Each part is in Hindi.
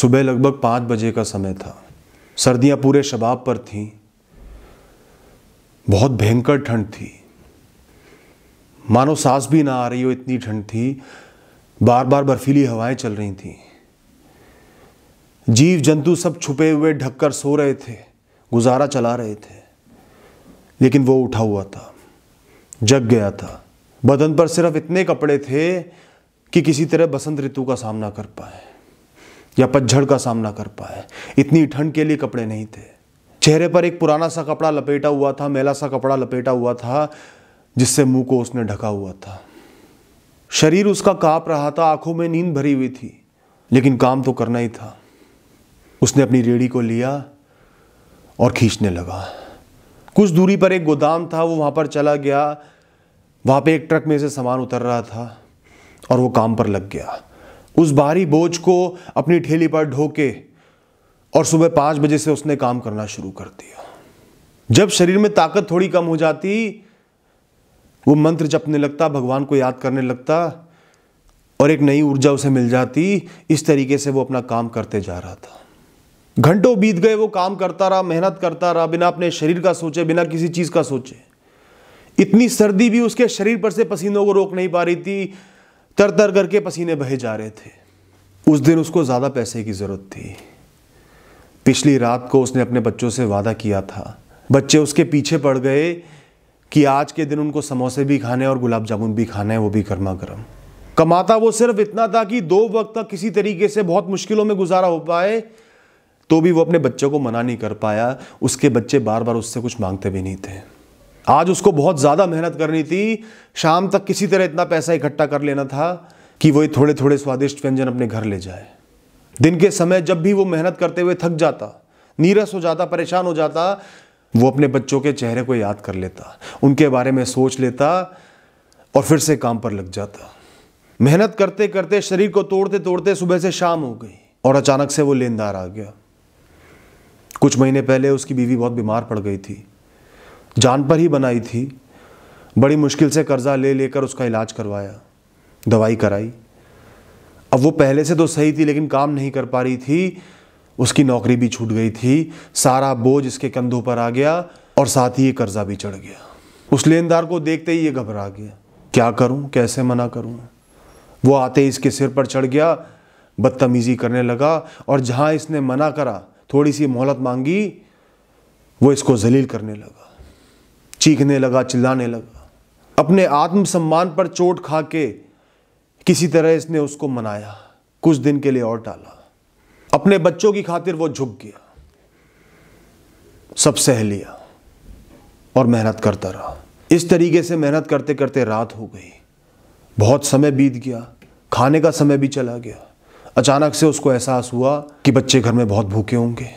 सुबह लगभग पाँच बजे का समय था सर्दियां पूरे शबाब पर थीं बहुत भयंकर ठंड थी मानो सांस भी ना आ रही हो इतनी ठंड थी बार बार बर्फीली हवाएं चल रही थीं जीव जंतु सब छुपे हुए ढककर सो रहे थे गुजारा चला रहे थे लेकिन वो उठा हुआ था जग गया था बदन पर सिर्फ इतने कपड़े थे कि किसी तरह बसंत ऋतु का सामना कर पाए या पतझड़ का सामना कर पाए इतनी ठंड के लिए कपड़े नहीं थे चेहरे पर एक पुराना सा कपड़ा लपेटा हुआ था मेला सा कपड़ा लपेटा हुआ था जिससे मुंह को उसने ढका हुआ था शरीर उसका कांप रहा था आंखों में नींद भरी हुई थी लेकिन काम तो करना ही था उसने अपनी रेड़ी को लिया और खींचने लगा कुछ दूरी पर एक गोदाम था वो वहां पर चला गया वहां पे एक ट्रक में से सामान उतर रहा था और वो काम पर लग गया उस भारी बोझ को अपनी ठेली पर ढोके और सुबह पांच बजे से उसने काम करना शुरू कर दिया जब शरीर में ताकत थोड़ी कम हो जाती वो मंत्र जपने लगता भगवान को याद करने लगता और एक नई ऊर्जा उसे मिल जाती इस तरीके से वो अपना काम करते जा रहा था घंटों बीत गए वो काम करता रहा मेहनत करता रहा बिना अपने शरीर का सोचे बिना किसी चीज़ का सोचे इतनी सर्दी भी उसके शरीर पर से पसीनों को रोक नहीं पा रही थी तर तर करके पसीने बहे जा रहे थे उस दिन उसको ज़्यादा पैसे की ज़रूरत थी पिछली रात को उसने अपने बच्चों से वादा किया था बच्चे उसके पीछे पड़ गए कि आज के दिन उनको समोसे भी खाने और गुलाब जामुन भी खाना है वो भी गर्मा गर्म कमाता वो सिर्फ इतना था कि दो वक्त तक किसी तरीके से बहुत मुश्किलों में गुजारा हो पाए तो भी वो अपने बच्चों को मना नहीं कर पाया उसके बच्चे बार बार उससे कुछ मांगते भी नहीं थे आज उसको बहुत ज़्यादा मेहनत करनी थी शाम तक किसी तरह इतना पैसा इकट्ठा कर लेना था कि वो थोड़े थोड़े स्वादिष्ट व्यंजन अपने घर ले जाए दिन के समय जब भी वो मेहनत करते हुए थक जाता नीरस हो जाता परेशान हो जाता वो अपने बच्चों के चेहरे को याद कर लेता उनके बारे में सोच लेता और फिर से काम पर लग जाता मेहनत करते करते शरीर को तोड़ते तोड़ते सुबह से शाम हो गई और अचानक से वो लेनदार आ गया कुछ महीने पहले उसकी बीवी बहुत बीमार पड़ गई थी जान पर ही बनाई थी बड़ी मुश्किल से कर्जा ले लेकर उसका इलाज करवाया दवाई कराई अब वो पहले से तो सही थी लेकिन काम नहीं कर पा रही थी उसकी नौकरी भी छूट गई थी सारा बोझ इसके कंधों पर आ गया और साथ ही ये कर्जा भी चढ़ गया उस लेनदार को देखते ही ये घबरा गया क्या करूं कैसे मना करूं वो आते इसके सिर पर चढ़ गया बदतमीज़ी करने लगा और जहां इसने मना करा थोड़ी सी मोहलत मांगी वो इसको जलील करने लगा चीखने लगा चिल्लाने लगा अपने आत्मसम्मान पर चोट खा के किसी तरह इसने उसको मनाया कुछ दिन के लिए और टाला अपने बच्चों की खातिर वो झुक गया सब सह लिया और मेहनत करता रहा इस तरीके से मेहनत करते करते रात हो गई बहुत समय बीत गया खाने का समय भी चला गया अचानक से उसको एहसास हुआ कि बच्चे घर में बहुत भूखे होंगे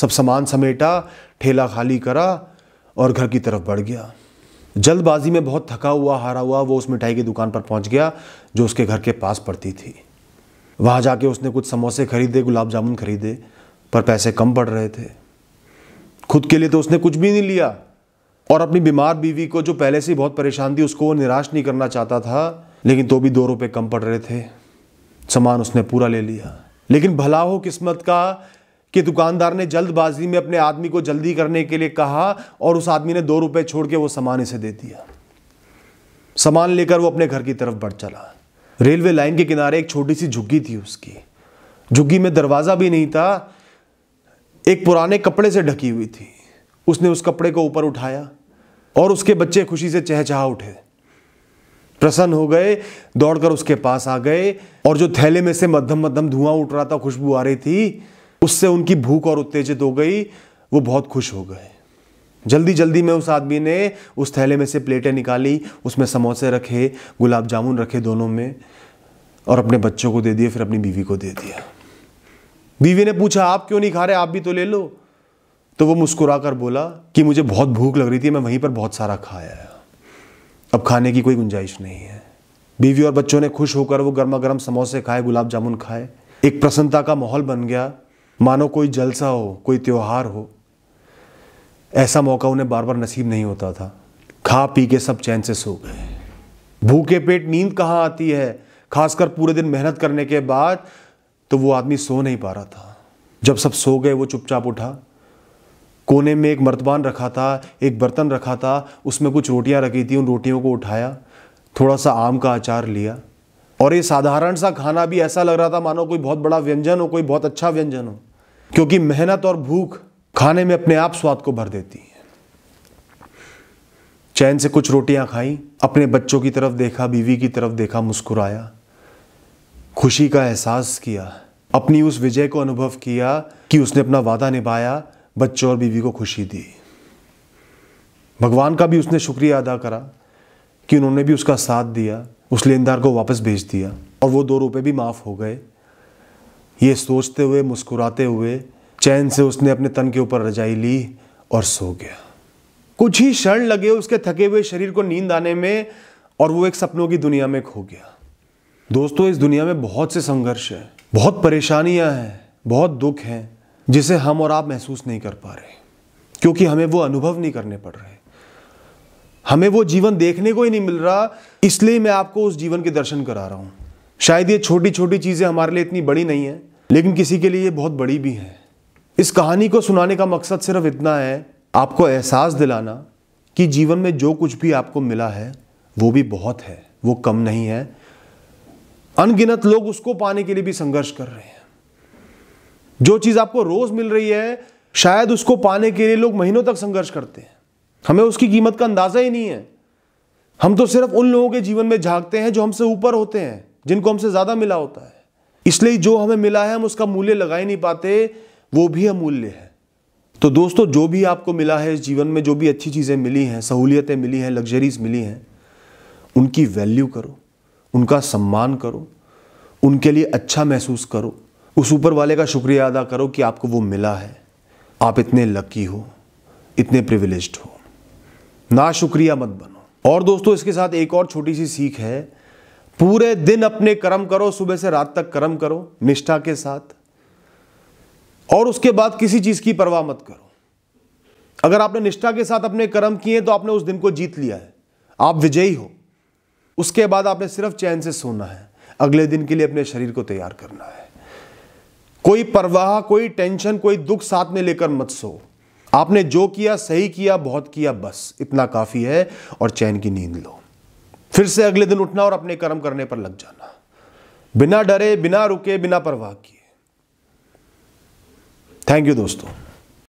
सब सामान समेटा ठेला खाली करा और घर की तरफ बढ़ गया जल्दबाजी में बहुत थका हुआ हारा हुआ वो उस मिठाई की दुकान पर पहुंच गया जो उसके घर के पास पड़ती थी वहां जाके उसने कुछ समोसे खरीदे गुलाब जामुन खरीदे पर पैसे कम पड़ रहे थे खुद के लिए तो उसने कुछ भी नहीं लिया और अपनी बीमार बीवी को जो पहले से ही बहुत परेशान थी उसको वो निराश नहीं करना चाहता था लेकिन तो भी दो रुपये कम पड़ रहे थे सामान उसने पूरा ले लिया लेकिन भला हो किस्मत का कि दुकानदार ने जल्दबाजी में अपने आदमी को जल्दी करने के लिए कहा और उस आदमी ने दो रुपए छोड़ के वो सामान इसे दे दिया सामान लेकर वो अपने घर की तरफ बढ़ चला रेलवे लाइन के किनारे एक छोटी सी झुग्गी थी उसकी झुग्गी में दरवाज़ा भी नहीं था एक पुराने कपड़े से ढकी हुई थी उसने उस कपड़े को ऊपर उठाया और उसके बच्चे खुशी से चहचहा उठे प्रसन्न हो गए दौड़कर उसके पास आ गए और जो थैले में से मध्यम मध्यम धुआं उठ रहा था खुशबू आ रही थी उससे उनकी भूख और उत्तेजित हो गई वो बहुत खुश हो गए जल्दी जल्दी में उस आदमी ने उस थैले में से प्लेटें निकाली उसमें समोसे रखे गुलाब जामुन रखे दोनों में और अपने बच्चों को दे दिए फिर अपनी बीवी को दे दिया बीवी ने पूछा आप क्यों नहीं खा रहे आप भी तो ले लो तो वो मुस्कुरा कर बोला कि मुझे बहुत भूख लग रही थी मैं वहीं पर बहुत सारा खाया अब खाने की कोई गुंजाइश नहीं है बीवी और बच्चों ने खुश होकर वो गर्मा गर्म समोसे खाए गुलाब जामुन खाए एक प्रसन्नता का माहौल बन गया मानो कोई जलसा हो कोई त्यौहार हो ऐसा मौका उन्हें बार बार नसीब नहीं होता था खा पी के सब चैन से सो गए भूखे पेट नींद कहाँ आती है खासकर पूरे दिन मेहनत करने के बाद तो वो आदमी सो नहीं पा रहा था जब सब सो गए वो चुपचाप उठा कोने में एक मर्तबान रखा था एक बर्तन रखा था उसमें कुछ रोटियां रखी थी उन रोटियों को उठाया थोड़ा सा आम का अचार लिया और ये साधारण सा खाना भी ऐसा लग रहा था मानो कोई बहुत बड़ा व्यंजन हो कोई बहुत अच्छा व्यंजन हो क्योंकि मेहनत और भूख खाने में अपने आप स्वाद को भर देती है चैन से कुछ रोटियां खाई अपने बच्चों की तरफ देखा बीवी की तरफ देखा मुस्कुराया खुशी का एहसास किया अपनी उस विजय को अनुभव किया कि उसने अपना वादा निभाया बच्चों और बीवी को खुशी दी भगवान का भी उसने शुक्रिया अदा करा कि उन्होंने भी उसका साथ दिया उस लेनदार को वापस भेज दिया और वो दो रुपये भी माफ़ हो गए ये सोचते हुए मुस्कुराते हुए चैन से उसने अपने तन के ऊपर रजाई ली और सो गया कुछ ही क्षण लगे उसके थके हुए शरीर को नींद आने में और वो एक सपनों की दुनिया में खो गया दोस्तों इस दुनिया में बहुत से संघर्ष हैं बहुत परेशानियां हैं बहुत दुख हैं जिसे हम और आप महसूस नहीं कर पा रहे क्योंकि हमें वो अनुभव नहीं करने पड़ रहे हमें वो जीवन देखने को ही नहीं मिल रहा इसलिए मैं आपको उस जीवन के दर्शन करा रहा हूं शायद ये छोटी छोटी चीज़ें हमारे लिए इतनी बड़ी नहीं है लेकिन किसी के लिए ये बहुत बड़ी भी हैं इस कहानी को सुनाने का मकसद सिर्फ इतना है आपको एहसास दिलाना कि जीवन में जो कुछ भी आपको मिला है वो भी बहुत है वो कम नहीं है अनगिनत लोग उसको पाने के लिए भी संघर्ष कर रहे हैं जो चीज़ आपको रोज़ मिल रही है शायद उसको पाने के लिए लोग महीनों तक संघर्ष करते हैं हमें उसकी कीमत का अंदाज़ा ही नहीं है हम तो सिर्फ उन लोगों के जीवन में झांकते हैं जो हमसे ऊपर होते हैं जिनको हमसे ज़्यादा मिला होता है इसलिए जो हमें मिला है हम उसका मूल्य लगा ही नहीं पाते वो भी अमूल्य है तो दोस्तों जो भी आपको मिला है इस जीवन में जो भी अच्छी चीज़ें मिली हैं सहूलियतें मिली हैं लग्जरीज मिली हैं उनकी वैल्यू करो उनका सम्मान करो उनके लिए अच्छा महसूस करो उस ऊपर वाले का शुक्रिया अदा करो कि आपको वो मिला है आप इतने लकी हो इतने प्रिविलेज्ड हो ना शुक्रिया मत बनो और दोस्तों इसके साथ एक और छोटी सी सीख है पूरे दिन अपने कर्म करो सुबह से रात तक कर्म करो निष्ठा के साथ और उसके बाद किसी चीज की परवाह मत करो अगर आपने निष्ठा के साथ अपने कर्म किए तो आपने उस दिन को जीत लिया है आप विजयी हो उसके बाद आपने सिर्फ चैन से सोना है अगले दिन के लिए अपने शरीर को तैयार करना है कोई परवाह कोई टेंशन कोई दुख साथ में लेकर मत सो आपने जो किया सही किया बहुत किया बस इतना काफ़ी है और चैन की नींद लो फिर से अगले दिन उठना और अपने कर्म करने पर लग जाना बिना डरे बिना रुके बिना परवाह किए थैंक यू दोस्तों